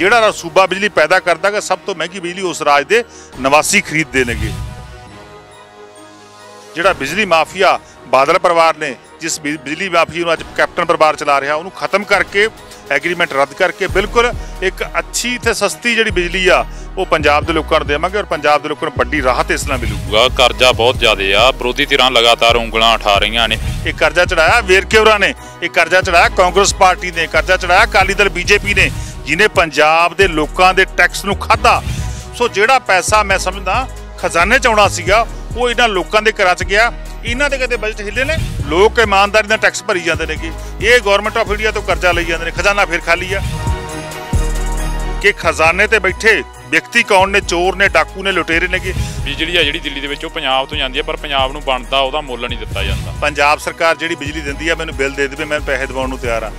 ਜਿਹੜਾ ਸੂਬਾ ਬਿਜਲੀ ਪੈਦਾ ਕਰਦਾ ਹੈ ਸਭ ਤੋਂ ਮਹਿੰਗੀ ਬਿਜਲੀ ਉਸ ਰਾਜ ਦੇ ਨਿਵਾਸੀ ਖਰੀਦਦੇ ਨੇਗੇ ਜਿਹੜਾ ਬਿਜਲੀ ਮਾਫੀਆ ਬਾਦਲ ਪਰਿਵਾਰ ਨੇ ਜਿਸ ਬਿਜਲੀ ਮਾਫੀਆ ਨੂੰ ਅੱਜ ਕੈਪਟਨ ਪਰਿਵਾਰ ਚਲਾ ਰਿਹਾ ਉਹਨੂੰ ਖਤਮ ਕਰਕੇ ਐਗਰੀਮੈਂਟ ਰੱਦ ਕਰਕੇ ਬਿਲਕੁਲ ਇੱਕ ਅੱਛੀ ਤੇ ਸਸਤੀ ਜਿਹੜੀ ਬਿਜਲੀ ਆ ਉਹ ਪੰਜਾਬ ਦੇ ਲੋਕਾਂ ਨੂੰ ਦੇਵਾਂਗੇ ਔਰ ਪੰਜਾਬ ਦੇ ਲੋਕਾਂ ਨੂੰ ਵੱਡੀ ਰਾਹਤ ਇਸ ਨਾਲ ਮਿਲੂਗਾ ਕਰਜ਼ਾ ਬਹੁਤ ਜ਼ਿਆਦਾ ਆ ਵਿਰੋਧੀ ਧਿਰਾਂ ਲਗਾਤਾਰ ਉਂਗਲਾਂ ਉਠਾ ਰਹੀਆਂ ਨੇ ਇਹ ਕਰਜ਼ਾ ਚੜਾਇਆ ਵੇਰਕੇਵਰਾਂ ਨੇ ਇਹ ਕਰਜ਼ਾ ਚੜਾਇਆ ਕਾਂਗਰਸ ਪਾਰਟੀ ਨੇ ਕਰਜ਼ਾ ਚੜਾਇਆ ਅਕਾਲੀ ਦਲ ਬੀਜੇਪੀ ਨੇ ਜਿਨੇ ਪੰਜਾਬ ਦੇ ਲੋਕਾਂ ਦੇ ਟੈਕਸ ਨੂੰ ਖਾਦਾ ਸੋ ਜਿਹੜਾ ਪੈਸਾ ਮੈਂ ਸਮਝਦਾ ਖਜ਼ਾਨੇ ਚ ਆਉਣਾ ਸੀਗਾ ਉਹ ਇਹਨਾਂ ਲੋਕਾਂ ਦੇ ਘਰਾਂ ਚ ਗਿਆ ਇਹਨਾਂ ਦੇ ਕਦੇ ਬਜਟ ਹਿੱਲੇ ਨੇ ਲੋਕ ਇਮਾਨਦਾਰੀ ਨਾਲ ਟੈਕਸ ਭਰੀ ਜਾਂਦੇ ਨੇ ਕਿ ਇਹ ਗਵਰਨਮੈਂਟ ਆਫ ਇੰਡੀਆ ਤੋਂ ਕਰਜ਼ਾ ਲਈ ਜਾਂਦੇ ਨੇ ਖਜ਼ਾਨਾ ਫਿਰ ਖਾਲੀ ਆ ਕਿ ਖਜ਼ਾਨੇ ਤੇ ਬੈਠੇ ਵਿਅਕਤੀ ਕੌਣ ਨੇ ਚੋਰ ਨੇ ਡਾਕੂ ਨੇ ਲੁਟੇਰੇ ਕਿ ਬਿਜਲੀ ਆ ਜਿਹੜੀ ਦਿੱਲੀ ਦੇ ਵਿੱਚ ਉਹ ਪੰਜਾਬ ਤੋਂ ਜਾਂਦੀ ਆ ਪਰ ਪੰਜਾਬ ਨੂੰ ਬਣਦਾ ਉਹਦਾ ਮੁੱਲ ਨਹੀਂ ਦਿੱਤਾ ਜਾਂਦਾ ਪੰਜਾਬ ਸਰਕਾਰ ਜਿਹੜੀ ਬਿਜਲੀ ਦਿੰਦੀ ਆ ਮੈਨੂੰ ਬਿੱਲ ਦੇ ਦੇਵੇ ਮੈਂ ਪੈਸੇ ਦਿਵਾਉਣ ਨੂੰ ਤਿਆਰ ਆ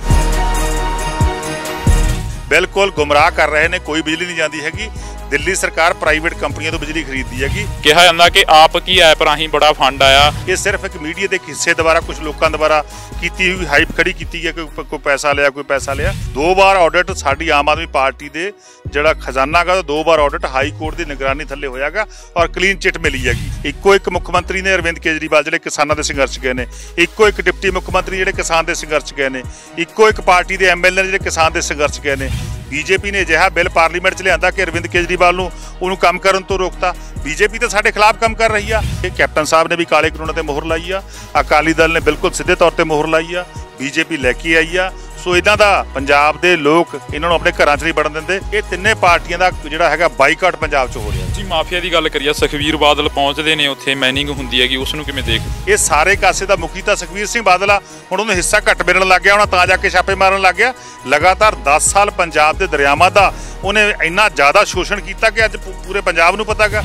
ਬਿਲਕੁਲ ਗੁੰਮਰਾਹ ਕਰ ਰਹੇ ਨੇ ਕੋਈ ਬਿਜਲੀ ਨਹੀਂ ਜਾਂਦੀ ਹੈਗੀ ਦਿੱਲੀ ਸਰਕਾਰ ਪ੍ਰਾਈਵੇਟ ਕੰਪਨੀਆਂ ਤੋਂ ਬਿਜਲੀ ਖਰੀਦਦੀ ਹੈਗੀ ਕਿਹਾ ਜਾਂਦਾ ਕਿ ਆਪ ਕੀ ਐਪ ਰਾਹੀਂ ਬੜਾ ਫੰਡ ਆਇਆ ਇਹ ਸਿਰਫ ਇੱਕ ਮੀਡੀਆ ਦੇ ਹਿੱਸੇ ਦੁਆਰਾ ਕੁਝ ਲੋਕਾਂ ਦੁਆਰਾ ਕੀਤੀ ਹੋਈ ਹਾਈਪ ਖੜੀ ਕੀਤੀ ਹੈ ਕਿ ਕੋਈ ਪੈਸਾ ਲਿਆ ਕੋਈ ਪੈਸਾ ਲਿਆ ਦੋ ਵਾਰ ਆਡਿਟ ਸਾਡੀ ਆਮ ਆਦਮੀ ਪਾਰਟੀ ਦੇ ਜਿਹੜਾ ਖਜ਼ਾਨਾ ਹੈਗਾ ਦੋ ਵਾਰ ਆਡਿਟ ਹਾਈ ਕੋਰਟ ਦੀ ਨਿਗਰਾਨੀ ਥੱਲੇ ਹੋਇਆਗਾ ਔਰ ਕਲੀਨ ਚਿੱਟ ਮਿਲੀ ਹੈਗੀ ਇੱਕੋ ਇੱਕ ਮੁੱਖ ਮੰਤਰੀ ਨੇ ਅਰਵਿੰਦ ਕੇਜਰੀਵਾਲ ਜਿਹੜੇ ਕਿਸਾਨਾਂ ਦੇ ਸੰਘਰਸ਼ ਗਏ ਨੇ ਇੱਕੋ ਇੱਕ ਡਿਪਟੀ ਮੁੱਖ ਮੰਤਰੀ ਜਿਹੜੇ ਕਿਸਾਨ ਦੇ ਸੰਘਰਸ਼ ਗਏ ਨੇ ਇੱਕੋ ਇੱਕ ਪਾਰਟੀ ਦੇ ਐਮਐਲਏ ਜਿਹੜੇ ਕਿਸਾਨ ਦੇ ਸੰਘਰਸ਼ ਗਏ ਨੇ ਬੀਜੇਪੀ ਨੇ ਅਜਿਹਾ ਬਿੱਲ ਪਾਰਲੀਮੈਂਟ 'ਚ ਲਿਆਂਦਾ ਕਿ ਅਰਵਿੰਦ ਕੇਜਰੀਵਾਲ ਨੂੰ ਉਹਨੂੰ ਕੰਮ ਕਰਨ ਤੋਂ ਰੋਕਤਾ ਬੀਜੇਪੀ ਤਾਂ ਸਾਡੇ ਖਿਲਾਫ ਕੰਮ ਕਰ ਰਹੀ ਆ ਇਹ ਕੈਪਟਨ ਸਾਹਿਬ ਨੇ ਵੀ ਕਾਲੇ ਕਾਨੂੰਨਾਂ ਤੇ ਮੋਹਰ ਲਾਈ ਆ ਅਕਾਲੀ ਦਲ ਨੇ ਬਿਲਕੁਲ ਸਿੱਧੇ ਤੌਰ ਤੇ ਮੋਹਰ ਲਾਈ ਆ ਬੀਜੇਪੀ ਲੈ ਕੇ ਆਈ ਆ ਸੋ ਇਦਾਂ ਦਾ ਪੰਜਾਬ ਦੇ ਲੋਕ ਇਹਨਾਂ ਨੂੰ ਆਪਣੇ ਘਰਾਂ 'ਚ ਨਹੀਂ ਵੜਨ ਦਿੰਦੇ ਇਹ ਤਿੰਨੇ ਪਾਰਟੀਆਂ ਦਾ ਜਿਹੜਾ ਹੈਗਾ ਬਾਈਕਾਟ ਪੰਜਾਬ 'ਚ ਹੋ ਰਿਹਾ ਜੀ ਮਾਫੀਆ ਦੀ ਗੱਲ ਕਰੀਏ ਸੁਖਵੀਰ ਬਾਦਲ ਪਹੁੰਚਦੇ ਨੇ ਉੱਥੇ ਮੈਨਿੰਗ ਹੁੰਦੀ ਹੈਗੀ ਉਸ ਨੂੰ ਕਿਵੇਂ ਦੇਖ ਇਹ ਸਾਰੇ ਕਾਸੇ ਦਾ ਮੁਖੀ ਤਾਂ ਸੁਖਵੀਰ ਸਿੰਘ ਬਾਦਲ ਆ ਹੁਣ ਉਹਨੂੰ ਹਿੱਸਾ ਘੱਟ ਮਿਲਣ ਲੱਗ ਗਿਆ ਹੁਣ ਤਾਂ ਜਾ ਕੇ ਛਾਪੇ ਮਾਰਨ ਲੱਗ ਗਿਆ ਲਗਾਤਾਰ 10 ਸਾਲ ਪੰਜਾਬ ਦੇ ਦਰਿਆਵਾਂ ਦਾ ਉਹਨੇ ਇੰਨਾ ਜ਼ਿਆਦਾ ਸ਼ੋਸ਼ਣ ਕੀਤਾ ਕਿ ਅੱਜ ਪੂਰੇ ਪੰਜਾਬ ਨੂੰ ਪਤਾ ਹੈਗਾ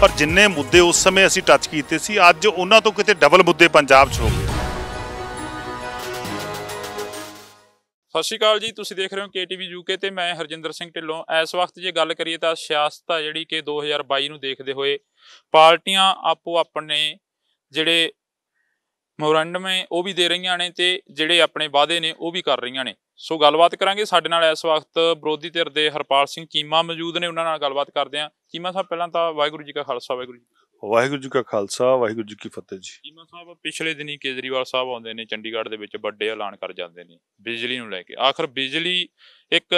ਪਰ ਜਿੰਨੇ ਮੁੱਦੇ ਉਸ ਸਮੇਂ ਅਸੀਂ ਟੱਚ ਕੀਤੇ ਸੀ ਅੱਜ ਉਹਨਾਂ ਤੋਂ ਕਿਤੇ ਡਬਲ ਮੁੱਦੇ ਪੰਜਾਬ 'ਚ ਹੋ ਗਏ ਸਤਿ ਸ਼੍ਰੀ ਅਕਾਲ ਜੀ ਤੁਸੀਂ ਦੇਖ ਰਹੇ ਹੋ ਕੇਟੀਵੀ ਯੂਕੇ ਤੇ ਮੈਂ ਹਰਜਿੰਦਰ ਸਿੰਘ ਢਿੱਲੋਂ ਇਸ ਵਕਤ ਜੇ ਗੱਲ ਕਰੀਏ ਤਾਂ ਸਿਆਸਤ ਆ ਜਿਹੜੀ ਕਿ 2022 ਨੂੰ ਦੇਖਦੇ ਹੋਏ ਪਾਰਟੀਆਂ ਆਪੋ ਆਪਣੇ ਜਿਹੜੇ ਮੋਰੰਡਮ ਹੈ ਉਹ ਵੀ ਦੇ ਰਹੀਆਂ ਨੇ ਤੇ ਜਿਹੜੇ ਆਪਣੇ ਵਾਅਦੇ ਨੇ ਉਹ ਵੀ ਕਰ ਰਹੀਆਂ ਨੇ ਸੋ ਗੱਲਬਾਤ ਕਰਾਂਗੇ ਸਾਡੇ ਨਾਲ ਇਸ ਵਕਤ ਵਿਰੋਧੀ ਧਿਰ ਦੇ ਹਰਪਾਲ ਸਿੰਘ ਚੀਮਾ ਮੌਜੂਦ ਨੇ ਉਹਨਾਂ ਨਾਲ ਗੱਲਬਾਤ ਕਰਦੇ ਆਂ ਚੀਮਾ ਸਾਹਿਬ ਪਹਿਲਾਂ ਤਾਂ ਵਾਹਿਗੁਰੂ ਜੀ ਕਾ ਖਾਲਸਾ ਵਾਹਿਗੁਰੂ ਜੀ ਵਾਹਿਗੁਰੂ ਜੀ ਕਾ ਖਾਲਸਾ ਵਾਹਿਗੁਰੂ ਜੀ ਕੀ ਫਤਿਹ ਜੀ ਈਮਾ ਸਾਹਿਬ ਪਿਛਲੇ ਦਿਨੀ ਕੇਜਰੀਵਾਲ ਸਾਹਿਬ ਆਉਂਦੇ ਨੇ ਚੰਡੀਗੜ੍ਹ ਦੇ ਵਿੱਚ ਵੱਡੇ ਐਲਾਨ ਕਰ ਜਾਂਦੇ ਨੇ ਬਿਜਲੀ ਨੂੰ ਲੈ ਕੇ ਆਖਰ ਬਿਜਲੀ ਇੱਕ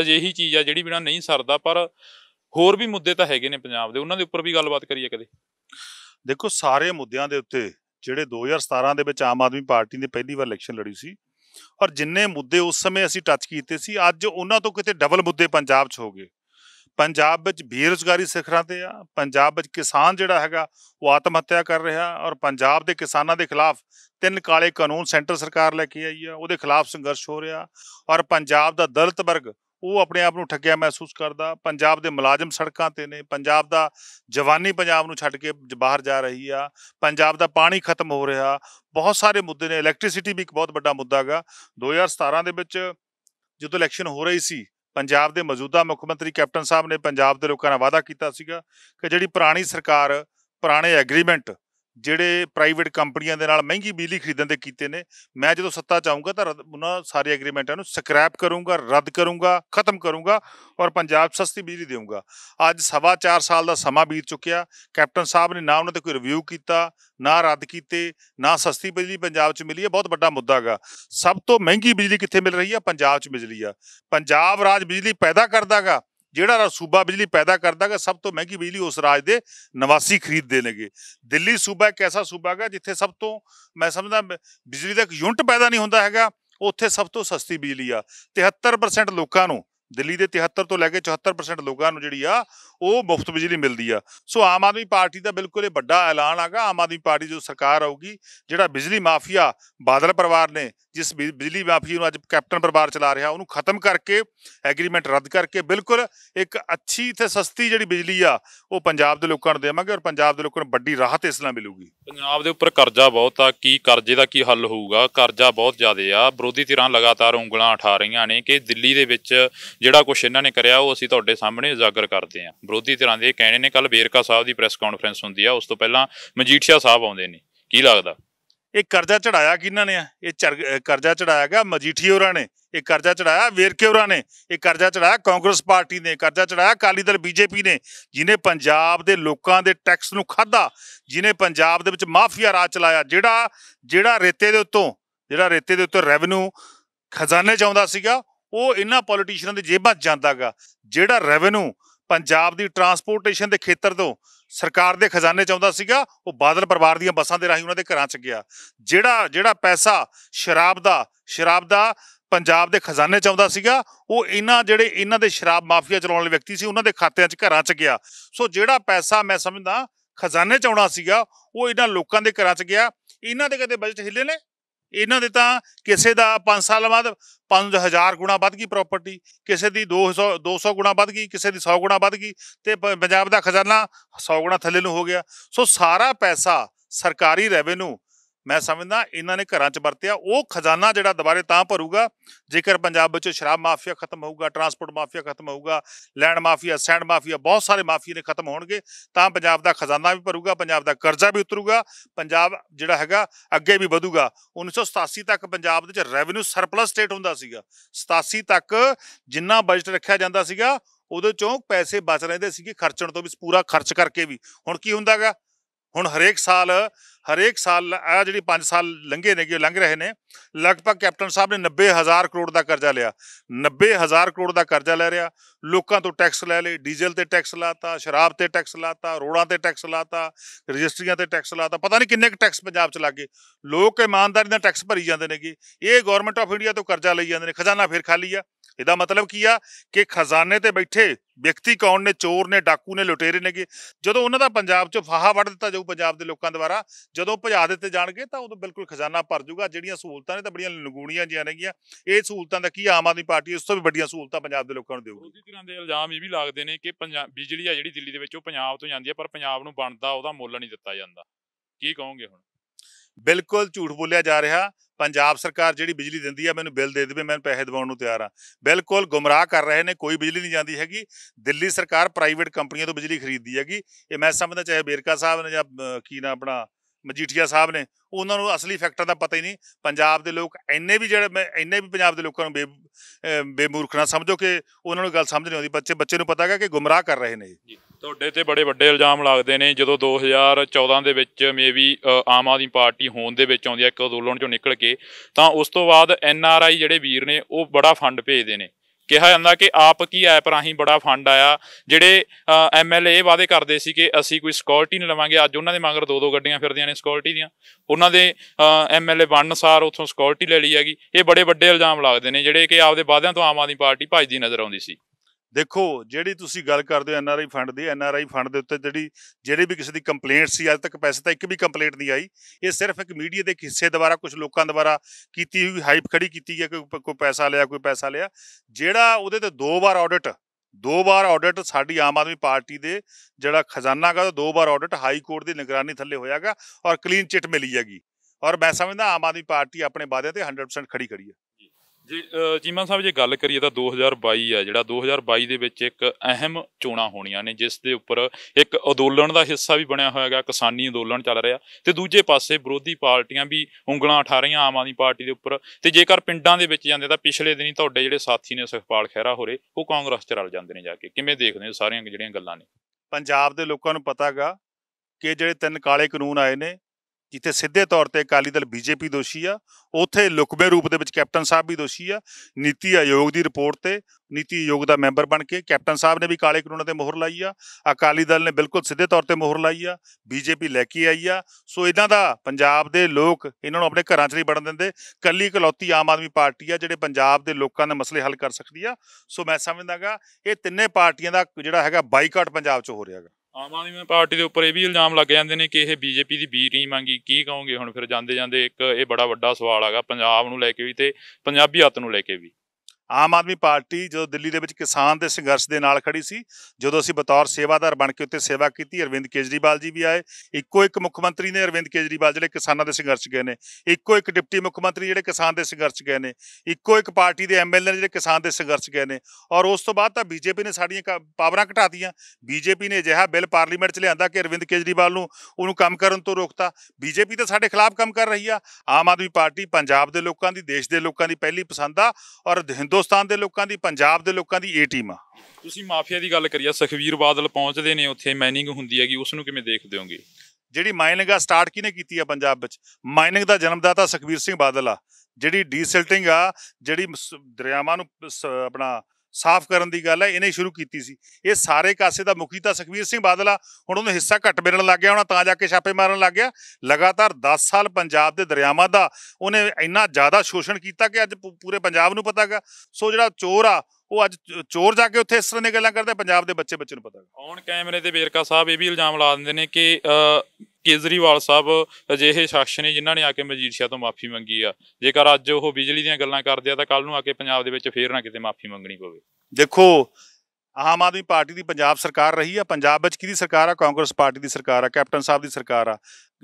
ਅਜਿਹੀ ਚੀਜ਼ ਆ ਜਿਹੜੀ ਬਿਨਾ ਨਹੀਂ ਸਰਦਾ ਪਰ ਹੋਰ ਵੀ ਮੁੱਦੇ ਤਾਂ ਹੈਗੇ ਨੇ ਪੰਜਾਬ ਦੇ ਉਹਨਾਂ ਦੇ ਉੱਪਰ ਵੀ ਗੱਲਬਾਤ ਕਰੀਏ ਕਦੇ ਦੇਖੋ ਸਾਰੇ ਮੁੱਦਿਆਂ ਦੇ ਉੱਤੇ ਜਿਹੜੇ 2017 ਦੇ ਵਿੱਚ ਆਮ ਆਦਮੀ ਪਾਰਟੀ ਨੇ ਪਹਿਲੀ ਵਾਰ ਇਲੈਕਸ਼ਨ ਲੜੀ ਸੀ ਔਰ ਜਿੰਨੇ ਮੁੱਦੇ ਉਸ ਸਮੇਂ ਅਸੀਂ ਟੱਚ ਕੀਤੇ ਸੀ ਅੱਜ ਉਹਨਾਂ ਤੋਂ ਕਿਤੇ ਡਬਲ ਮੁੱਦੇ ਪੰਜਾਬ 'ਚ ਹੋ ਗਏ ਪੰਜਾਬ ਵਿੱਚ ਬੇਰੋਜ਼ਗਾਰੀ ਸਿਖਰਾਂ ਤੇ ਆ ਪੰਜਾਬ ਵਿੱਚ ਕਿਸਾਨ ਜਿਹੜਾ ਹੈਗਾ ਉਹ ਆਤਮ ਹੱਤਿਆ ਕਰ ਰਿਹਾ ਔਰ ਪੰਜਾਬ ਦੇ ਕਿਸਾਨਾਂ ਦੇ ਖਿਲਾਫ ਤਿੰਨ ਕਾਲੇ ਕਾਨੂੰਨ ਸੈਂਟਰ ਸਰਕਾਰ ਲੈ ਕੇ ਆਈ ਆ ਉਹਦੇ ਖਿਲਾਫ ਸੰਘਰਸ਼ ਹੋ ਰਿਹਾ ਔਰ ਪੰਜਾਬ ਦਾ ਦਲਿਤ ਵਰਗ ਉਹ ਆਪਣੇ ਆਪ ਨੂੰ ਠੱਗਿਆ ਮਹਿਸੂਸ ਕਰਦਾ ਪੰਜਾਬ ਦੇ ਮੁਲਾਜ਼ਮ ਸੜਕਾਂ ਤੇ ਨੇ ਪੰਜਾਬ ਦਾ ਜਵਾਨੀ ਪੰਜਾਬ ਨੂੰ ਛੱਡ ਕੇ ਬਾਹਰ ਜਾ ਰਹੀ ਆ ਪੰਜਾਬ ਦਾ ਪਾਣੀ ਖਤਮ ਹੋ ਰਿਹਾ ਬਹੁਤ ਸਾਰੇ ਮੁੱਦੇ ਨੇ ਇਲੈਕਟ੍ਰਿਸਿਟੀ ਵੀ ਇੱਕ ਬਹੁਤ ਵੱਡਾ ਮੁੱਦਾ ਹੈਗਾ 2017 ਦੇ ਵਿੱਚ ਜਦੋਂ ਇਲੈਕਸ਼ਨ ਹੋ ਰਹੀ ਸੀ ਪੰਜਾਬ ਦੇ ਮੌਜੂਦਾ ਮੁੱਖ ਮੰਤਰੀ ਕੈਪਟਨ ਸਾਹਿਬ ਨੇ ਪੰਜਾਬ ਦੇ ਲੋਕਾਂ ਨਾਲ ਵਾਅਦਾ ਕੀਤਾ ਸੀਗਾ ਕਿ ਜਿਹੜੀ ਪੁਰਾਣੀ ਸਰਕਾਰ ਪੁਰਾਣੇ ਐਗਰੀਮੈਂਟ ਜਿਹੜੇ ਪ੍ਰਾਈਵੇਟ ਕੰਪਨੀਆਂ ਦੇ ਨਾਲ ਮਹਿੰਗੀ ਬਿਜਲੀ ਖਰੀਦਣ ਦੇ ਕੀਤੇ ਨੇ ਮੈਂ ਜਦੋਂ ਸੱਤਾ ਚਾਹੂੰਗਾ ਤਾਂ ਉਹਨਾਂ ਸਾਰੇ ਐਗਰੀਮੈਂਟਾਂ ਨੂੰ ਸਕ੍ਰੈਪ ਕਰੂੰਗਾ ਰੱਦ ਕਰੂੰਗਾ ਖਤਮ ਕਰੂੰਗਾ ਔਰ ਪੰਜਾਬ ਸਸਤੀ ਬਿਜਲੀ ਦੇਵਾਂਗਾ ਅੱਜ ਸਵਾ 4 ਸਾਲ ਦਾ ਸਮਾਂ ਬੀਤ ਚੁੱਕਿਆ ਕੈਪਟਨ ਸਾਹਿਬ ਨੇ ਨਾ ਉਹਨਾਂ ਤੇ ਕੋਈ ਰਿਵਿਊ ਕੀਤਾ ਨਾ ਰੱਦ ਕੀਤੇ ਨਾ ਸਸਤੀ ਬਿਜਲੀ ਪੰਜਾਬ 'ਚ ਮਿਲੀ ਹੈ ਬਹੁਤ ਵੱਡਾ ਮੁੱਦਾ ਹੈਗਾ ਸਭ ਤੋਂ ਮਹਿੰਗੀ ਬਿਜਲੀ ਕਿੱਥੇ ਮਿਲ ਰਹੀ ਹੈ ਪੰਜਾਬ 'ਚ ਬਿਜਲੀ ਆ ਪੰਜਾਬ ਰਾਜ ਬਿਜਲੀ ਪੈਦਾ ਕਰਦਾਗਾ ਜਿਹੜਾ ਸੂਬਾ ਬਿਜਲੀ ਪੈਦਾ ਕਰਦਾ ਹੈ ਸਭ ਤੋਂ ਮਹਿੰਗੀ ਬਿਜਲੀ ਉਸ ਰਾਜ ਦੇ ਨਿਵਾਸੀ ਖਰੀਦ ਦੇਣਗੇ ਦਿੱਲੀ ਸੂਬਾ ਇੱਕ ਐਸਾ ਸੂਬਾ ਹੈਗਾ ਜਿੱਥੇ ਸਭ ਤੋਂ ਮੈਂ ਸਮਝਦਾ ਬਿਜਲੀ ਦਾ ਇੱਕ ਯੂਨਿਟ ਪੈਦਾ ਨਹੀਂ ਹੁੰਦਾ ਹੈਗਾ ਉੱਥੇ ਸਭ ਤੋਂ ਸਸਤੀ ਬਿਜਲੀ ਆ 73% ਲੋਕਾਂ ਨੂੰ ਦਿੱਲੀ ਦੇ 73 ਤੋਂ ਲੈ ਕੇ 74% ਲੋਕਾਂ ਨੂੰ ਜਿਹੜੀ ਆ ਉਹ ਮੁਫਤ ਬਿਜਲੀ ਮਿਲਦੀ ਆ ਸੋ ਆਮ ਆਦਮੀ ਪਾਰਟੀ ਦਾ ਬਿਲਕੁਲ ਇਹ ਵੱਡਾ ਐਲਾਨ ਆਗਾ ਆਮ ਆਦਮੀ ਪਾਰਟੀ ਜੋ ਸਰਕਾਰ ਆਊਗੀ ਜਿਹੜਾ ਬਿਜਲੀ ਮਾਫੀਆ ਬਾਦਲ ਪਰਿਵਾਰ ਨੇ ਜਿਸ ਬਿਜਲੀ ਮਾਫੀਆ ਨੂੰ ਅੱਜ ਕੈਪਟਨ ਪਰਿਵਾਰ ਚਲਾ ਰਿਹਾ ਉਹਨੂੰ ਖਤਮ ਕਰਕੇ ਐਗਰੀਮੈਂਟ ਰੱਦ ਕਰਕੇ ਬਿਲਕੁਲ ਇੱਕ ਅੱਛੀ ਤੇ ਸਸਤੀ ਜਿਹੜੀ ਬਿਜਲੀ ਆ ਉਹ ਪੰਜਾਬ ਦੇ ਲੋਕਾਂ ਨੂੰ ਦੇਵਾਂਗੇ ਔਰ ਪੰਜਾਬ ਦੇ ਲੋਕਾਂ ਨੂੰ ਵੱਡੀ ਰਾਹਤ ਇਸ ਨਾਲ ਮਿਲੂਗੀ ਪੰਜਾਬ ਦੇ ਉੱਪਰ ਕਰਜ਼ਾ ਬਹੁਤ ਆ ਕੀ ਕਰਜ਼ੇ ਦਾ ਕੀ ਹੱਲ ਹੋਊਗਾ ਕਰਜ਼ਾ ਬਹੁਤ ਜ਼ਿਆਦਾ ਆ ਵਿਰੋਧੀ ਧਿਰਾਂ ਲਗਾਤਾਰ ਉਂਗਲਾਂ ਉਠਾ ਰਹੀਆਂ ਨੇ ਕਿ ਦਿੱਲੀ ਦੇ ਵਿੱਚ ਜਿਹੜਾ ਕੁਝ ਇਹਨਾਂ ਨੇ ਕਰਿਆ ਉਹ ਅਸੀਂ ਤੁਹਾਡੇ ਸਾਹਮਣੇ ਉਜਾਗਰ ਕਰਦੇ ਆ ਵਿਰੋਧੀ ਧਿਰਾਂ ਦੇ ਕਹਿਣੇ ਨੇ ਕੱਲ ਬੇਰਕਾ ਸਾਹਿਬ ਦੀ ਪ੍ਰੈਸ ਕਾਨਫਰੰਸ ਹੁੰਦੀ ਆ ਉਸ ਤੋਂ ਪਹਿਲਾਂ ਮਜੀਠ ਸ਼ਾਹ ਸਾਹਿਬ ਆਉਂਦੇ ਨੇ ਕੀ ਲੱਗਦਾ ਇਹ ਕਰਜ਼ਾ ਚੜਾਇਆ ਕਿਹਨਾਂ ਨੇ ਇਹ ਕਰਜ਼ਾ ਚੜਾਇਆ ਗਿਆ ਮਜੀਠੀ ਹੋਰਾਂ ਨੇ ਇਹ ਕਰਜ਼ਾ ਚੜਾਇਆ ਵੇਰਕੇ ਹੋਰਾਂ ਨੇ ਇਹ ਕਰਜ਼ਾ ਚੜਾਇਆ ਕਾਂਗਰਸ ਪਾਰਟੀ ਨੇ ਕਰਜ਼ਾ ਚੜਾਇਆ ਅਕਾਲੀ ਦਲ ਬੀਜੇਪੀ ਨੇ ਜਿਨੇ ਪੰਜਾਬ ਦੇ ਲੋਕਾਂ ਦੇ ਟੈਕਸ ਨੂੰ ਖਾਦਾ ਜਿਨੇ ਪੰਜਾਬ ਦੇ ਵਿੱਚ ਮਾਫੀਆ ਰਾਜ ਚਲਾਇਆ ਜਿਹੜਾ ਜਿਹੜਾ ਰੇਤੇ ਦੇ ਉੱਤੋਂ ਜਿਹੜਾ ਰੇਤੇ ਦੇ ਉੱਤੋਂ ਰੈਵਨਿਊ ਖਜ਼ਾਨੇ ਚ ਆਉਂਦਾ ਸੀਗਾ ਉਹ ਇਹਨਾਂ ਪੋਲੀਟੀਸ਼ੀਅਨਾਂ ਦੇ ਜੇਬਾਂ ਜਾਂਦਾਗਾ ਜਿਹੜਾ ਰੈਵਨਿਊ ਪੰਜਾਬ ਦੀ ਟਰਾਂਸਪੋਰਟੇਸ਼ਨ ਦੇ ਖੇਤਰ ਤੋਂ ਸਰਕਾਰ ਦੇ ਖਜ਼ਾਨੇ ਚ ਆਉਂਦਾ ਸੀਗਾ ਉਹ ਬਾਦਲ ਪਰਿਵਾਰ ਦੀਆਂ ਬੱਸਾਂ ਦੇ ਰਾਹੀਂ ਉਹਨਾਂ ਦੇ ਘਰਾਂ ਚ ਗਿਆ ਜਿਹੜਾ ਜਿਹੜਾ ਪੈਸਾ ਸ਼ਰਾਬ ਦਾ ਸ਼ਰਾਬ ਦਾ ਪੰਜਾਬ ਦੇ ਖਜ਼ਾਨੇ ਚ ਆਉਂਦਾ ਸੀਗਾ ਉਹ ਇਹਨਾਂ ਜਿਹੜੇ ਇਹਨਾਂ ਦੇ ਸ਼ਰਾਬ ਮਾਫੀਆ ਚਲਾਉਣ ਵਾਲੇ ਵਿਅਕਤੀ ਸੀ ਉਹਨਾਂ ਦੇ ਖਾਤਿਆਂ ਚ ਘਰਾਂ ਚ ਗਿਆ ਸੋ ਜਿਹੜਾ ਪੈਸਾ ਮੈਂ ਸਮਝਦਾ ਖਜ਼ਾਨੇ ਚ ਆਉਣਾ ਸੀਗਾ ਉਹ ਇਹਨਾਂ ਲੋਕਾਂ ਦੇ ਘਰਾਂ ਚ ਗਿਆ ਇਹਨਾਂ ਦੇ ਕਦੇ ਬਜਟ ਹਿੱਲੇ ਨੇ ਇਹਨਾਂ ਦੇ ਤਾਂ ਕਿਸੇ ਦਾ 5 ਸਾਲ ਬਾਅਦ 5000 ਗੁਣਾ ਵੱਧ ਗਈ ਪ੍ਰਾਪਰਟੀ ਕਿਸੇ ਦੀ 200 200 ਗੁਣਾ ਵੱਧ ਗਈ ਕਿਸੇ ਦੀ 100 ਗੁਣਾ ਵੱਧ ਗਈ ਤੇ ਪੰਜਾਬ ਦਾ ਖਜ਼ਾਨਾ 100 ਗੁਣਾ ਥੱਲੇ ਨੂੰ ਹੋ ਗਿਆ ਸੋ ਸਾਰਾ ਪੈਸਾ ਸਰਕਾਰੀ ਰੈਵਨਿਊ ਮੈਂ ਸਮਝਦਾ ਇਹਨਾਂ ਨੇ ਘਰਾਂ 'ਚ ਵਰਤਿਆ ਉਹ ਖਜ਼ਾਨਾ ਜਿਹੜਾ ਦੁਬਾਰੇ ਤਾਂ ਭਰੂਗਾ ਜੇਕਰ ਪੰਜਾਬ ਵਿੱਚ ਸ਼ਰਾਬ ਮਾਫੀਆ ਖਤਮ ਹੋਊਗਾ ਟਰਾਂਸਪੋਰਟ ਮਾਫੀਆ ਖਤਮ ਹੋਊਗਾ ਲੈਂਡ ਮਾਫੀਆ ਸੈਂਡ ਮਾਫੀਆ ਬਹੁਤ ਸਾਰੇ ਮਾਫੀਆ ਨੇ ਖਤਮ ਹੋਣਗੇ ਤਾਂ ਪੰਜਾਬ ਦਾ ਖਜ਼ਾਨਾ ਵੀ ਭਰੂਗਾ ਪੰਜਾਬ ਦਾ ਕਰਜ਼ਾ ਵੀ ਉਤਰੂਗਾ ਪੰਜਾਬ ਜਿਹੜਾ ਹੈਗਾ ਅੱਗੇ ਵੀ ਵਧੂਗਾ 1987 ਤੱਕ ਪੰਜਾਬ ਦੇ ਵਿੱਚ ਰੈਵਨਿਊ ਸਰਪਲਸ ਸਟੇਟ ਹੁੰਦਾ ਸੀਗਾ 87 ਤੱਕ ਜਿੰਨਾ ਬਜਟ ਰੱਖਿਆ ਜਾਂਦਾ ਸੀਗਾ ਉਹਦੇ ਚੋਂ ਪੈਸੇ ਬਚ ਰਹਿੰਦੇ ਸੀਗੇ ਖਰਚਣ ਤੋਂ ਵੀ ਪੂਰਾ ਖਰਚ ਕਰਕੇ ਵੀ ਹੁਣ ਕੀ ਹੁੰਦਾਗਾ ਹੁਣ ਹਰੇਕ ਸਾਲ ਹਰੇਕ ਸਾਲ ਆ ਜਿਹੜੀ 5 ਸਾਲ ਲੰਘੇ ਨੇ ਕਿ ਲੰਘ ਰਹੇ ਨੇ ਲਗਭਗ ਕੈਪਟਨ ਸਾਹਿਬ ਨੇ 90000 ਕਰੋੜ ਦਾ ਕਰਜ਼ਾ ਲਿਆ 90000 ਕਰੋੜ ਦਾ ਕਰਜ਼ਾ ਲੈ ਰਿਆ ਲੋਕਾਂ ਤੋਂ ਟੈਕਸ ਲੈ ਲਏ ਡੀਜ਼ਲ ਤੇ ਟੈਕਸ ਲਾਤਾ ਸ਼ਰਾਬ ਤੇ ਟੈਕਸ ਲਾਤਾ ਰੋੜਾਂ ਤੇ ਟੈਕਸ ਲਾਤਾ ਰਜਿਸਟਰੀਆਂ ਤੇ ਟੈਕਸ ਲਾਤਾ ਪਤਾ ਨਹੀਂ ਕਿੰਨੇ ਕ ਟੈਕਸ ਪੰਜਾਬ 'ਚ ਲੱਗੇ ਲੋਕ ਇਮਾਨਦਾਰੀ ਨਾਲ ਟੈਕਸ ਭਰੀ ਜਾਂਦੇ ਨੇ ਕਿ ਇਹ ਗਵਰਨਮੈਂਟ ਆਫ ਇੰਡੀਆ ਤੋਂ ਕਰਜ਼ਾ ਲਈ ਜਾਂਦੇ ਨੇ ਖਜ਼ਾਨਾ ਫਿਰ ਖਾਲੀ ਆ ਇਹਦਾ ਮਤਲਬ ਕੀ ਆ ਕਿ ਖਜ਼ਾਨੇ ਤੇ ਬੈਠੇ ਵਿਅਕਤੀ ਕੌਣ ਨੇ ਚੋਰ ਨੇ ਡਾਕੂ ਨੇ ਲੁਟੇਰੇ ਨੇਗੇ ਜਦੋਂ ਉਹਨਾਂ ਦਾ ਪੰਜਾਬ 'ਚ ਫਾਹਾ ਵੜ ਦਿੱਤਾ ਜਾਊ ਪੰਜਾਬ ਦੇ ਲੋਕਾਂ ਦੁਆਰਾ ਜਦੋਂ ਭਜਾ ਦਿੱਤੇ ਜਾਣਗੇ ਤਾਂ ਉਦੋਂ ਬਿਲਕੁਲ ਖਜ਼ਾਨਾ ਭਰ ਜਾਊਗਾ ਜਿਹੜੀਆਂ ਸਹੂਲਤਾਂ ਨੇ ਤਾਂ ਬੜੀਆਂ ਲਗੂਣੀਆਂ ਜੀਆਂ ਨੇਗੀਆਂ ਇਹ ਸਹੂਲਤਾਂ ਦਾ ਕੀ ਆਮ ਆਦਮੀ ਪਾਰਟੀ ਉਸ ਤੋਂ ਵੀ ਵੱਡੀਆਂ ਸਹੂਲਤਾਂ ਪੰਜਾਬ ਦੇ ਲੋਕਾਂ ਨੂੰ ਦੇਊਗੀ ਉਸੇ ਤਰ੍ਹਾਂ ਦੇ ਇਲਜ਼ਾਮ ਇਹ ਵੀ ਲੱਗਦੇ ਨੇ ਕਿ ਪੰਜਾਬ ਬਿਜਲੀ ਆ ਜਿਹੜੀ ਦਿੱਲੀ ਦੇ ਵਿੱਚ ਉਹ ਪੰਜਾਬ ਤੋਂ ਜਾਂਦੀ ਹੈ ਪਰ ਪੰਜਾਬ ਨੂੰ ਬਣਦਾ ਉਹਦਾ ਮੁੱਲ ਨਹੀਂ ਦਿੱਤਾ ਜਾਂਦਾ ਕੀ ਕਹੋਗੇ ਹੁਣ ਬਿਲਕੁਲ ਝੂਠ ਬੋਲਿਆ ਜਾ ਰਿਹਾ ਪੰਜਾਬ ਸਰਕਾਰ ਜਿਹੜੀ ਬਿਜਲੀ ਦਿੰਦੀ ਆ ਮੈਨੂੰ ਬਿੱਲ ਦੇ ਦੇਵੇ ਮੈਂ ਪੈਸੇ ਦਿਵਾਉਣ ਨੂੰ ਤਿਆਰ ਆ ਬਿਲਕੁਲ ਗੁੰਮਰਾਹ ਕਰ ਰਹੇ ਨੇ ਕੋਈ ਬਿਜਲੀ ਨਹੀਂ ਜਾਂਦੀ ਹੈਗੀ ਦਿੱਲੀ ਸਰਕਾਰ ਪ੍ਰਾਈਵੇਟ ਕੰਪਨੀਆਂ ਤੋਂ ਬਿਜਲੀ ਖਰੀਦਦੀ ਹੈਗੀ ਇਹ ਮੈਂ ਸਮਝਦਾ ਚਾਹੇ ਬੇਰਕਾ ਸਾਹਿਬ ਨੇ ਜਾਂ ਕੀ ਨਾ ਆਪਣਾ ਮਜੀਠੀਆ ਸਾਹਿਬ ਨੇ ਉਹਨਾਂ ਨੂੰ ਅਸਲੀ ਫੈਕਟਰ ਦਾ ਪਤਾ ਹੀ ਨਹੀਂ ਪੰਜਾਬ ਦੇ ਲੋਕ ਐਨੇ ਵੀ ਜਿਹੜੇ ਐਨੇ ਵੀ ਪੰਜਾਬ ਦੇ ਲੋਕਾਂ ਨੂੰ ਬੇਮੂਰਖ ਨਾ ਸਮਝੋ ਕਿ ਉਹਨਾਂ ਨੂੰ ਗੱਲ ਸਮਝ ਨਹੀਂ ਆਉਂਦੀ ਬੱਚੇ ਬੱਚੇ ਨੂੰ ਪਤਾ ਹੈਗਾ ਕਿ ਗੁੰਮਰਾਹ ਕਰ ਰਹੇ ਨੇ ਜੀ ਤੁਹਾਡੇ ਤੇ ਬੜੇ ਵੱਡੇ ਇਲਜ਼ਾਮ ਲੱਗਦੇ ਨੇ ਜਦੋਂ 2014 ਦੇ ਵਿੱਚ ਮੇਬੀ ਆਮ ਆਦਮੀ ਪਾਰਟੀ ਹੋਣ ਦੇ ਵਿੱਚ ਆਉਂਦੀ ਹੈ ਇੱਕ ਅਦੋਲਨ ਚੋਂ ਨਿਕਲ ਕੇ ਤਾਂ ਉਸ ਤੋਂ ਬਾਅਦ ਐਨ ਆਰ ਆਈ ਜਿਹੜੇ ਵੀਰ ਨੇ ਉਹ ਬੜਾ ਫੰਡ ਭੇਜਦੇ ਨੇ ਕਿਹਾ ਜਾਂਦਾ ਕਿ ਆਪ ਕੀ ਐਪ ਰਾਹੀਂ ਬੜਾ ਫੰਡ ਆਇਆ ਜਿਹੜੇ ਐਮ ਐਲ ਏ ਵਾਅਦੇ ਕਰਦੇ ਸੀ ਕਿ ਅਸੀਂ ਕੋਈ ਸਿਕਿਉਰਿਟੀ ਨਹੀਂ ਲਵਾਂਗੇ ਅੱਜ ਉਹਨਾਂ ਦੇ ਮਗਰ ਦੋ ਦੋ ਗੱਡੀਆਂ ਫਿਰਦੀਆਂ ਨੇ ਸਿਕਿਉਰਿਟੀ ਦੀਆਂ ਉਹਨਾਂ ਦੇ ਐਮ ਐਲ ਏ ਬਣਨ ਸਾਰ ਉਥੋਂ ਸਿਕਿਉਰਿਟੀ ਲੈ ਲਈ ਹੈਗੀ ਇਹ ਬੜੇ ਵੱਡੇ ਇਲਜ਼ਾਮ ਲੱਗਦੇ ਨੇ ਜਿਹੜੇ ਕਿ ਆਪਦੇ ਵਾਅਦਿਆਂ ਤੋਂ ਆਮ ਆਦਮੀ ਪਾਰਟੀ ਭੱਜਦੀ ਨਜ਼ਰ ਆਉਂਦੀ ਸੀ ਦੇਖੋ ਜਿਹੜੀ ਤੁਸੀਂ ਗੱਲ ਕਰਦੇ ਹੋ ਐਨਆਰਆਈ ਫੰਡ ਦੀ ਐਨਆਰਆਈ ਫੰਡ ਦੇ ਉੱਤੇ ਜਿਹੜੀ ਜਿਹੜੀ ਵੀ ਕਿਸੇ ਦੀ ਕੰਪਲੇਂਟ ਸੀ ਅੱਜ ਤੱਕ ਪੈਸੇ ਤਾਂ ਇੱਕ ਵੀ ਕੰਪਲੇਂਟ ਨਹੀਂ ਆਈ ਇਹ ਸਿਰਫ ਇੱਕ ਮੀਡੀਆ ਦੇ ਹਿੱਸੇ ਦੁਆਰਾ ਕੁਝ ਲੋਕਾਂ ਦੁਆਰਾ ਕੀਤੀ ਹੋਈ ਹਾਈਪ ਖੜੀ ਕੀਤੀ ਗਿਆ ਕੋਈ ਕੋਈ ਪੈਸਾ ਲਿਆ ਕੋਈ ਪੈਸਾ ਲਿਆ ਜਿਹੜਾ ਉਹਦੇ ਤੇ ਦੋ ਵਾਰ ਆਡਿਟ ਦੋ ਵਾਰ ਆਡਿਟ ਸਾਡੀ ਆਮ ਆਦਮੀ ਪਾਰਟੀ ਦੇ ਜਿਹੜਾ ਖਜ਼ਾਨਾ ਹੈਗਾ ਦੋ ਵਾਰ ਆਡਿਟ ਹਾਈ ਕੋਰਟ ਦੀ ਨਿਗਰਾਨੀ ਥੱਲੇ ਹੋਇਆਗਾ ਔਰ ਕਲੀਨ ਚਿੱਟ ਮਿਲੀ ਹੈਗੀ ਔਰ ਮੈਂ ਸਮਝਦਾ ਆਮ ਆਦਮੀ ਪਾਰਟੀ ਆਪਣੇ ਵਾਅਦੇ ਤੇ 100% ਖੜੀ ਖੜੀ ਹੈ ਜੀਮਨ ਸਾਹਿਬ ਜੇ ਗੱਲ ਕਰੀਏ ਤਾਂ 2022 ਆ ਜਿਹੜਾ 2022 ਦੇ ਵਿੱਚ ਇੱਕ ਅਹਿਮ ਚੋਣਾਂ ਹੋਣੀਆਂ ਨੇ ਜਿਸ ਦੇ ਉੱਪਰ ਇੱਕ ਅੰਦੋਲਨ ਦਾ ਹਿੱਸਾ ਵੀ ਬਣਿਆ ਹੋਇਆ ਹੈਗਾ ਕਿਸਾਨੀ ਅੰਦੋਲਨ ਚੱਲ ਰਿਹਾ ਤੇ ਦੂਜੇ ਪਾਸੇ ਵਿਰੋਧੀ ਪਾਰਟੀਆਂ ਵੀ ਉਂਗਲਾਂ ਉਠਾ ਰਹੀਆਂ ਆਮ ਆਦਮੀ ਪਾਰਟੀ ਦੇ ਉੱਪਰ ਤੇ ਜੇਕਰ ਪਿੰਡਾਂ ਦੇ ਵਿੱਚ ਜਾਂਦੇ ਤਾਂ ਪਿਛਲੇ ਦਿਨੀ ਤੁਹਾਡੇ ਜਿਹੜੇ ਸਾਥੀ ਨੇ ਸੁਖਪਾਲ ਖਹਿਰਾ ਹੋਰੇ ਉਹ ਕਾਂਗਰਸ ਚ ਰਲ ਜਾਂਦੇ ਨੇ ਜਾ ਕੇ ਕਿਵੇਂ ਦੇਖਦੇ ਹੋ ਸਾਰੀਆਂ ਜਿਹੜੀਆਂ ਗੱਲਾਂ ਨੇ ਪੰਜਾਬ ਦੇ ਲੋਕਾਂ ਨੂੰ ਪਤਾਗਾ ਕਿ ਜਿਹੜੇ ਤਿੰਨ ਕਾਲੇ ਕਾਨੂੰਨ ਆਏ ਨੇ ਜਿੱਥੇ ਸਿੱਧੇ ਤੌਰ ਤੇ ਅਕਾਲੀ ਦਲ ਬੀਜੇਪੀ ਦੋਸ਼ੀ ਆ ਉਥੇ ਲੁਕਵੇਂ ਰੂਪ ਦੇ ਵਿੱਚ ਕੈਪਟਨ ਸਾਹਿਬ ਵੀ ਦੋਸ਼ੀ ਆ ਨੀਤੀ ਆਯੋਗ ਦੀ ਰਿਪੋਰਟ ਤੇ ਨੀਤੀ ਆਯੋਗ ਦਾ ਮੈਂਬਰ ਬਣ ਕੇ ਕੈਪਟਨ ਸਾਹਿਬ ਨੇ ਵੀ ਕਾਲੇ ਕਾਨੂੰਨਾਂ ਤੇ ਮੋਹਰ ਲਾਈ ਆ ਅਕਾਲੀ ਦਲ ਨੇ ਬਿਲਕੁਲ ਸਿੱਧੇ ਤੌਰ ਤੇ ਮੋਹਰ ਲਾਈ ਆ ਬੀਜੇਪੀ ਲੈ ਕੇ ਆਈ ਆ ਸੋ ਇਹਨਾਂ ਦਾ ਪੰਜਾਬ ਦੇ ਲੋਕ ਇਹਨਾਂ ਨੂੰ ਆਪਣੇ ਘਰਾਂ 'ਚ ਨਹੀਂ ਵੜਨ ਦਿੰਦੇ ਕੱਲੀ ਇਕਲੌਤੀ ਆਮ ਆਦਮੀ ਪਾਰਟੀ ਆ ਜਿਹੜੇ ਪੰਜਾਬ ਦੇ ਲੋਕਾਂ ਦੇ ਮਸਲੇ ਹੱਲ ਕਰ ਸਕਦੀ ਆ ਸੋ ਮੈਂ ਸਮਝਦਾਗਾ ਇਹ ਤਿੰਨੇ ਪਾਰਟੀਆਂ ਦਾ ਜਿਹੜਾ ਹੈਗਾ ਬਾਈਕਾਟ ਪੰਜਾਬ 'ਚ ਹੋ ਰਿਹਾਗਾ ਆਮ ਆਦਮੀ ਪਾਰਟੀ ਦੇ ਉੱਪਰ ਇਹ ਵੀ ਇਲਜ਼ਾਮ ਲੱਗ ਜਾਂਦੇ ਨੇ ਕਿ ਇਹ ਬੀਜੇਪੀ ਦੀ ਬੀ ਟੀਮ ਮੰਗੀ ਕੀ ਕਹੋਗੇ ਹੁਣ ਫਿਰ ਜਾਂਦੇ ਜਾਂਦੇ ਇੱਕ ਇਹ ਬੜਾ ਵੱਡਾ ਸਵਾਲ ਹੈਗਾ ਪੰਜਾਬ ਨੂੰ ਲੈ ਕੇ ਵੀ ਤੇ ਪੰਜਾਬੀ ਹੱਤ ਨੂੰ ਲੈ ਕੇ ਵੀ ਆਮ ਆਦਮੀ ਪਾਰਟੀ ਜਦੋਂ ਦਿੱਲੀ ਦੇ ਵਿੱਚ ਕਿਸਾਨ ਦੇ ਸੰਘਰਸ਼ ਦੇ ਨਾਲ ਖੜੀ ਸੀ ਜਦੋਂ ਅਸੀਂ ਬਤੌਰ ਸੇਵਾਦਾਰ ਬਣ ਕੇ ਉੱਤੇ ਸੇਵਾ ਕੀਤੀ ਅਰਵਿੰਦ ਕੇਜਰੀਵਾਲ ਜੀ ਵੀ ਆਏ ਇੱਕੋ ਇੱਕ ਮੁੱਖ ਮੰਤਰੀ ਨੇ ਅਰਵਿੰਦ ਕੇਜਰੀਵਾਲ ਜਿਹੜੇ ਕਿਸਾਨਾਂ ਦੇ ਸੰਘਰਸ਼ ਗਏ ਨੇ ਇੱਕੋ ਇੱਕ ਡਿਪਟੀ ਮੁੱਖ ਮੰਤਰੀ ਜਿਹੜੇ ਕਿਸਾਨ ਦੇ ਸੰਘਰਸ਼ ਗਏ ਨੇ ਇੱਕੋ ਇੱਕ ਪਾਰਟੀ ਦੇ ਐਮਐਲਏ ਜਿਹੜੇ ਕਿਸਾਨ ਦੇ ਸੰਘਰਸ਼ ਗਏ ਨੇ ਔਰ ਉਸ ਤੋਂ ਬਾਅਦ ਤਾਂ ਬੀਜੇਪੀ ਨੇ ਸਾਡੀਆਂ ਪਾਵਰਾਂ ਘਟਾਤੀਆਂ ਬੀਜੇਪੀ ਨੇ ਅਜਿਹਾ ਬਿੱਲ ਪਾਰਲੀਮੈਂਟ 'ਚ ਲਿਆਂਦਾ ਕਿ ਅਰਵਿੰਦ ਕੇਜਰੀਵਾਲ ਨੂੰ ਉਹਨੂੰ ਕੰਮ ਕਰਨ ਤੋਂ ਰੋਕਤਾ ਬੀਜੇਪੀ ਤਾਂ ਸਾਡੇ ਖਿਲਾਫ ਕੰਮ ਕਰ ਰਹੀ ਆ ਆਮ ਆਦਮੀ ਪਾਰਟੀ ਪੰਜਾਬ ਦੇ ਲੋਕਾਂ ਦੀ ਦੇਸ਼ ਦੇ ਲੋਕਾਂ ਦੀ ਪਹਿਲੀ ਪਸੰਦ ਆ ਔਰ ਹਿੰਦੂ ਹਿੰਦੁਸਤਾਨ ਦੇ ਲੋਕਾਂ ਦੀ ਪੰਜਾਬ ਦੇ ਲੋਕਾਂ ਦੀ ਏ ਟੀਮ ਆ ਤੁਸੀਂ ਮਾਫੀਆ ਦੀ ਗੱਲ ਕਰੀਆ ਸੁਖਵੀਰ ਬਾਦਲ ਪਹੁੰਚਦੇ ਨੇ ਉੱਥੇ ਮਾਈਨਿੰਗ ਹੁੰਦੀ ਹੈਗੀ ਉਸ ਨੂੰ ਕਿਵੇਂ ਦੇਖਦੇ ਹੋਗੇ ਜਿਹੜੀ ਮਾਈਨਿੰਗ ਆ ਸਟਾਰਟ ਕਿਨੇ ਕੀਤੀ ਆ ਪੰਜਾਬ ਵਿੱਚ ਮਾਈਨਿੰਗ ਦਾ ਜਨਮਦਾਤਾ ਸੁਖਵੀਰ ਸਿੰਘ ਬਾਦਲ ਆ ਜਿਹੜੀ ਡੀਸਿਲਟਿੰਗ ਆ ਜਿਹੜੀ ਦਰਿਆਵਾਂ ਨੂੰ ਆਪਣਾ ਸਾਫ਼ ਕਰਨ ਦੀ ਗੱਲ ਹੈ ਇਹਨੇ ਸ਼ੁਰੂ ਕੀਤੀ ਸੀ ਇਹ ਸਾਰੇ ਕਾਸੇ ਦਾ ਮੁਖੀ ਤਾਂ ਸੁਖਵੀਰ ਸਿੰਘ ਬਾਦਲਾ ਹੁਣ ਉਹਨੂੰ ਹਿੱਸਾ ਘੱਟ ਮਿਲਣ ਲੱਗ ਗਿਆ ਹੁਣ ਤਾਂ ਜਾ ਕੇ ਛਾਪੇ ਮਾਰਨ ਲੱਗ ਗਿਆ ਲਗਾਤਾਰ 10 ਸਾਲ ਪੰਜਾਬ ਦੇ ਦਰਿਆਵਾਂ ਦਾ ਉਹਨੇ ਇੰਨਾ ਜ਼ਿਆਦਾ ਸ਼ੋਸ਼ਣ ਕੀਤਾ ਕਿ ਅੱਜ ਪੂਰੇ ਪੰਜਾਬ ਨੂੰ ਪਤਾਗਾ ਸੋ ਜਿਹੜਾ ਚੋਰ ਆ ਉਹ ਅੱਜ ਚੋਰ ਜਾ ਕੇ ਉੱਥੇ ਇਸ ਤਰ੍ਹਾਂ ਦੀਆਂ ਗੱਲਾਂ ਕਰਦਾ ਪੰਜਾਬ ਦੇ ਬੱਚੇ ਬੱਚੇ ਨੂੰ ਪਤਾ ਆਉਣ ਕੈਮਰੇ ਤੇ ਬੇਰਕਾ ਸਾਹਿਬ ਇਹ ਵੀ ਇਲਜ਼ਾਮ ਲਾ ਦਿੰਦੇ ਨੇ ਕਿ ਕੇਜਰੀਵਾਲ ਸਾਹਿਬ ਅਜਿਹੇ ਸ਼ਖਸ ਨੇ ਜਿਨ੍ਹਾਂ ਨੇ ਆ ਕੇ ਮਜੀਠੀਆ ਤੋਂ ਮਾਫੀ ਮੰਗੀ ਆ ਜੇਕਰ ਅੱਜ ਉਹ ਬਿਜਲੀ ਦੀਆਂ ਗੱਲਾਂ ਕਰਦੇ ਆ ਤਾਂ ਕੱਲ ਨੂੰ ਆ ਕੇ ਪੰਜਾਬ ਦੇ ਵਿੱਚ ਫੇਰ ਨਾ ਕਿਤੇ ਮਾਫੀ ਮੰਗਣੀ ਪਵੇ ਦੇਖੋ ਆਮ ਆਦਮੀ ਪਾਰਟੀ ਦੀ ਪੰਜਾਬ ਸਰਕਾਰ ਰਹੀ ਆ ਪੰਜਾਬ ਵਿੱਚ ਕਿਹਦੀ ਸਰਕਾਰ ਆ ਕਾਂਗਰਸ ਪਾਰਟੀ ਦੀ ਸਰਕਾਰ ਆ ਕੈਪਟਨ ਸਾਹਿਬ ਦੀ ਸਰਕਾਰ ਆ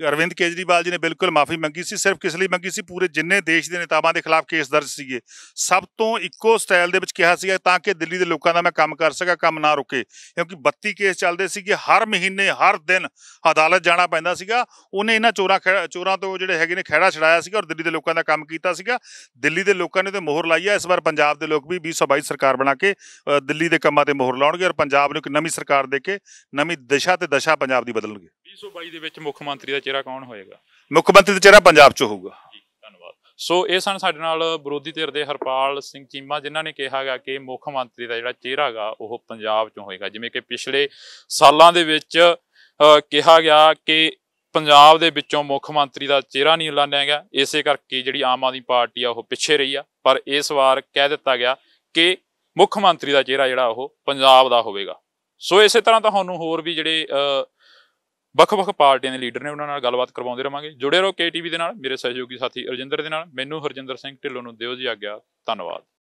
ਅਰਵਿੰਦ ਕੇਜਰੀਵਾਲ ਜੀ ਨੇ ਬਿਲਕੁਲ ਮਾਫੀ ਮੰਗੀ ਸੀ ਸਿਰਫ ਕਿਸ ਲਈ ਮੰਗੀ ਸੀ ਪੂਰੇ ਜਿੰਨੇ ਦੇਸ਼ ਦੇ ਨੇਤਾਵਾਂ ਦੇ ਖਿਲਾਫ ਕੇਸ ਦਰਜ ਸੀਗੇ ਸਭ ਤੋਂ ਇੱਕੋ ਸਟਾਈਲ ਦੇ ਵਿੱਚ ਕਿਹਾ ਸੀਗਾ ਤਾਂ ਕਿ ਦਿੱਲੀ ਦੇ ਲੋਕਾਂ ਦਾ ਮੈਂ ਕੰਮ ਕਰ ਸਕਾਂ ਕੰਮ ਨਾ ਰੁਕੇ ਕਿਉਂਕਿ 32 ਕੇਸ ਚੱਲਦੇ ਸੀਗੇ ਹਰ ਮਹੀਨੇ ਹਰ ਦਿਨ ਅਦਾਲਤ ਜਾਣਾ ਪੈਂਦਾ ਸੀਗਾ ਉਹਨੇ ਇਹਨਾਂ ਚੋਰਾ ਚੋਰਾ ਤੋਂ ਜਿਹੜੇ ਹੈਗੇ ਨੇ ਖਹਿੜਾ ਛੜਾਇਆ ਸੀਗਾ ਔਰ ਦਿੱਲੀ ਦੇ ਲੋਕਾਂ ਦਾ ਕੰਮ ਕੀਤਾ ਸੀਗਾ ਦਿੱਲੀ ਦੇ ਲੋਕਾਂ ਨੇ ਤੇ ਮੋਹਰ ਲਾਈ ਆ ਇਸ ਵਾਰ ਪੰਜਾਬ ਦੇ ਲੋਕ ਵੀ 2022 ਸਰਕਾਰ ਬਣਾ ਕੇ ਦਿੱਲੀ ਦੇ ਕੰਮਾਂ ਤੇ ਮੋਹਰ ਲਾਉਣਗੇ ਔਰ ਪੰਜਾਬ ਨੂੰ ਇੱਕ ਨਵੀਂ ਸਰਕਾਰ ਦੇ ਕੇ ਨਵੀਂ ਦਿਸ਼ਾ ਤੇ ਦਸ਼ਾ ਪੰਜਾਬ ਦੀ ਬਦਲਣਗੇ 2022 ਦੇ ਵਿੱਚ ਮੁੱਖ ਮੰਤਰੀ ਦਾ ਚਿਹਰਾ ਕੌਣ ਹੋਏਗਾ ਮੁੱਖ ਮੰਤਰੀ ਦਾ ਚਿਹਰਾ ਪੰਜਾਬ 'ਚ ਹੋਊਗਾ ਧੰਨਵਾਦ ਸੋ ਇਹ ਸਨ ਸਾਡੇ ਨਾਲ ਵਿਰੋਧੀ ਧਿਰ ਦੇ ਹਰਪਾਲ ਸਿੰਘ ਚੀਮਾ ਜਿਨ੍ਹਾਂ ਨੇ ਕਿਹਾਗਾ ਕਿ ਮੁੱਖ ਮੰਤਰੀ ਦਾ ਜਿਹੜਾ ਚਿਹਰਾਗਾ ਉਹ ਪੰਜਾਬ 'ਚ ਹੋਏਗਾ ਜਿਵੇਂ ਕਿ ਪਿਛਲੇ ਸਾਲਾਂ ਦੇ ਵਿੱਚ ਕਿਹਾ ਗਿਆ ਕਿ ਪੰਜਾਬ ਦੇ ਵਿੱਚੋਂ ਮੁੱਖ ਮੰਤਰੀ ਦਾ ਚਿਹਰਾ ਨਹੀਂ ਐਲਾਨਿਆ ਗਿਆ ਇਸੇ ਕਰਕੇ ਜਿਹੜੀ ਆਮ ਆਦਮੀ ਪਾਰਟੀ ਆ ਉਹ ਪਿੱਛੇ ਰਹੀ ਆ ਪਰ ਇਸ ਵਾਰ ਕਹਿ ਦਿੱਤਾ ਗਿਆ ਕਿ ਮੁੱਖ ਮੰਤਰੀ ਦਾ ਚਿਹਰਾ ਜਿਹੜਾ ਉਹ ਪੰਜਾਬ ਦਾ ਹੋਵੇਗਾ ਸੋ ਇਸੇ ਤਰ੍ਹਾਂ ਤੁਹਾਨੂੰ ਹੋਰ ਵੀ ਜਿਹੜੇ ਵੱਖ-ਵੱਖ ਪਾਰਟੀਆਂ ਦੇ ਲੀਡਰ ਨੇ ਉਹਨਾਂ ਨਾਲ ਗੱਲਬਾਤ ਕਰਵਾਉਂਦੇ ਰਵਾਂਗੇ ਜੁੜੇ ਰਹੋ ਕੇਟੀਵੀ ਦੇ ਨਾਲ ਮੇਰੇ ਸਹਿਯੋਗੀ ਸਾਥੀ ਰਜਿੰਦਰ ਦੇ ਨਾਲ ਮੈਨੂੰ ਹਰਜਿੰਦਰ ਸਿੰਘ ਢਿੱਲੋਂ ਨੂੰ ਦਿਓ ਜੀ ਆਗਿਆ ਧੰਨਵਾਦ